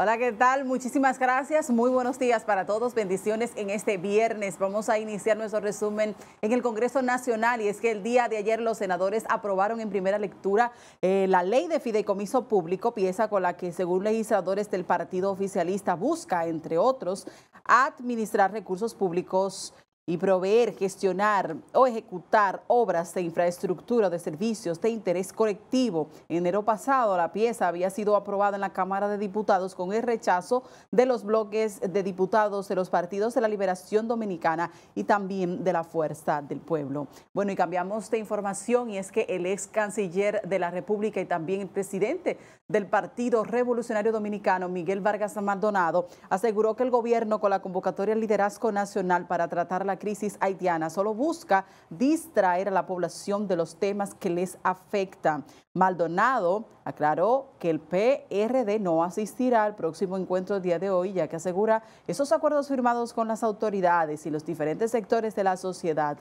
Hola, ¿qué tal? Muchísimas gracias. Muy buenos días para todos. Bendiciones en este viernes. Vamos a iniciar nuestro resumen en el Congreso Nacional y es que el día de ayer los senadores aprobaron en primera lectura eh, la ley de fideicomiso público, pieza con la que según legisladores del partido oficialista busca, entre otros, administrar recursos públicos y proveer, gestionar o ejecutar obras de infraestructura de servicios de interés colectivo. enero pasado, la pieza había sido aprobada en la Cámara de Diputados con el rechazo de los bloques de diputados de los partidos de la Liberación Dominicana y también de la Fuerza del Pueblo. Bueno, y cambiamos de información y es que el ex canciller de la República y también el presidente del Partido Revolucionario Dominicano, Miguel Vargas Maldonado, aseguró que el gobierno con la convocatoria al liderazgo nacional para tratar la crisis haitiana solo busca distraer a la población de los temas que les afectan. Maldonado aclaró que el PRD no asistirá al próximo encuentro el día de hoy, ya que asegura esos acuerdos firmados con las autoridades y los diferentes sectores de la sociedad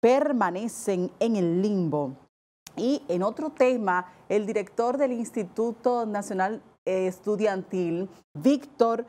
permanecen en el limbo. Y en otro tema, el director del Instituto Nacional Estudiantil, Víctor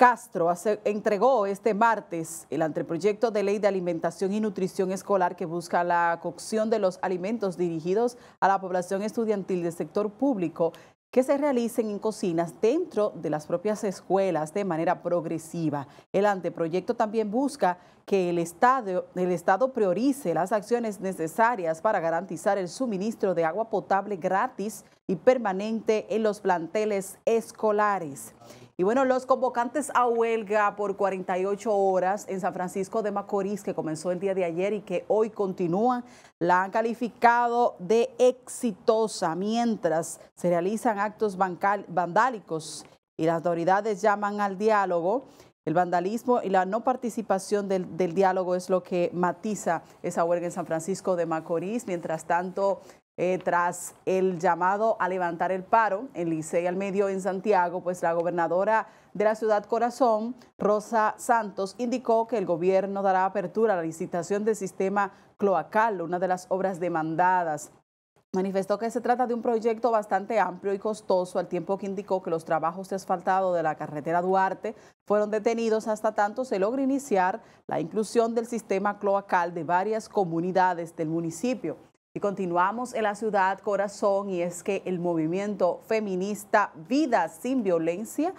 Castro entregó este martes el anteproyecto de ley de alimentación y nutrición escolar que busca la cocción de los alimentos dirigidos a la población estudiantil del sector público que se realicen en cocinas dentro de las propias escuelas de manera progresiva. El anteproyecto también busca que el Estado, el Estado priorice las acciones necesarias para garantizar el suministro de agua potable gratis y permanente en los planteles escolares. Y bueno, los convocantes a huelga por 48 horas en San Francisco de Macorís, que comenzó el día de ayer y que hoy continúa, la han calificado de exitosa mientras se realizan actos vandálicos y las autoridades llaman al diálogo. El vandalismo y la no participación del, diálogo es lo que matiza esa huelga en San Francisco de Macorís. Mientras tanto, eh, tras el llamado a levantar el paro en Licey al Medio en Santiago, pues la gobernadora de la ciudad Corazón, Rosa Santos, indicó que el gobierno dará apertura a la licitación del sistema cloacal, una de las obras demandadas. Manifestó que se trata de un proyecto bastante amplio y costoso, al tiempo que indicó que los trabajos de asfaltado de la carretera Duarte fueron detenidos hasta tanto se logra iniciar la inclusión del sistema cloacal de varias comunidades del municipio. Y continuamos en la ciudad corazón y es que el movimiento feminista Vida sin Violencia,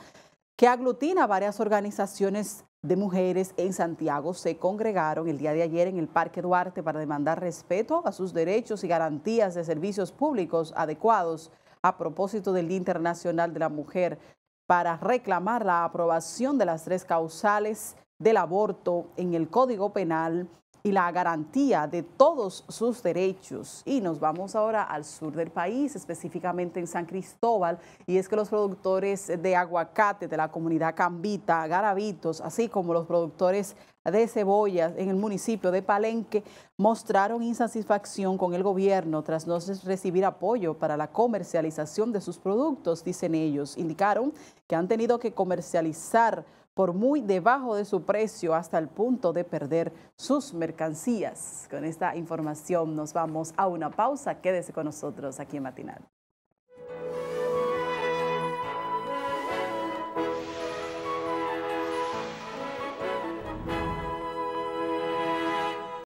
que aglutina varias organizaciones de mujeres en Santiago, se congregaron el día de ayer en el Parque Duarte para demandar respeto a sus derechos y garantías de servicios públicos adecuados a propósito del Día Internacional de la Mujer para reclamar la aprobación de las tres causales del aborto en el Código Penal y la garantía de todos sus derechos. Y nos vamos ahora al sur del país, específicamente en San Cristóbal, y es que los productores de aguacate de la comunidad Cambita, Garabitos, así como los productores de Cebollas en el municipio de Palenque mostraron insatisfacción con el gobierno tras no recibir apoyo para la comercialización de sus productos, dicen ellos. Indicaron que han tenido que comercializar por muy debajo de su precio hasta el punto de perder sus mercancías. Con esta información nos vamos a una pausa. Quédese con nosotros aquí en Matinal.